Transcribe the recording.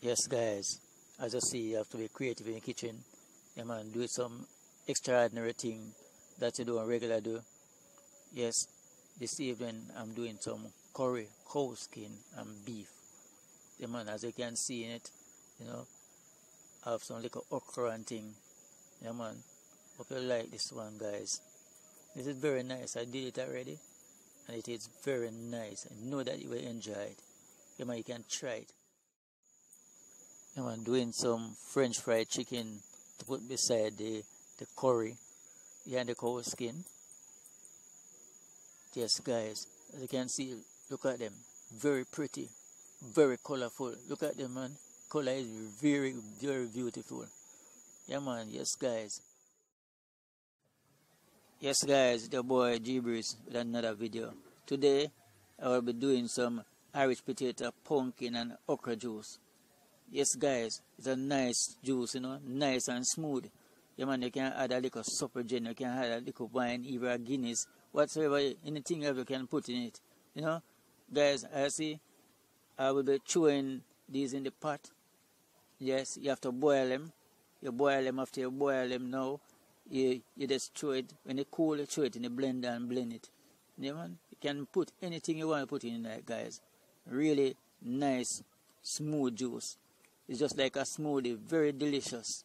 Yes, guys. As you see, you have to be creative in the kitchen. Yeah, man, do some extraordinary thing that you don't regular do. Yes, this evening I'm doing some curry, cow skin, and beef. Yeah, man, as you can see in it, you know, I have some little okra and thing. Yeah, man. Hope you like this one, guys. This is very nice. I did it already, and it is very nice. I know that you will enjoy it. Yeah, man, you can try it you know, doing some French fried chicken to put beside the, the curry behind the cow skin. Yes, guys, as you can see, look at them. Very pretty, very colorful. Look at them, man. Color is very, very beautiful. Yeah, man. Yes, guys. Yes, guys, the boy Gibberish with another video. Today, I will be doing some Irish potato, pumpkin, and okra juice. Yes, guys, it's a nice juice, you know, nice and smooth. Yeah, man, you can add a little supper gin, you can add a little wine, even a Guinness, whatsoever, anything else you can put in it. You know, guys, I see, I will be chewing these in the pot. Yes, you have to boil them. You boil them after you boil them now. You, you just throw it, when it cool, you throw it in the blender and blend it. You, man? you can put anything you want to put in there, guys. Really nice, smooth juice. It's just like a smoothie, very delicious.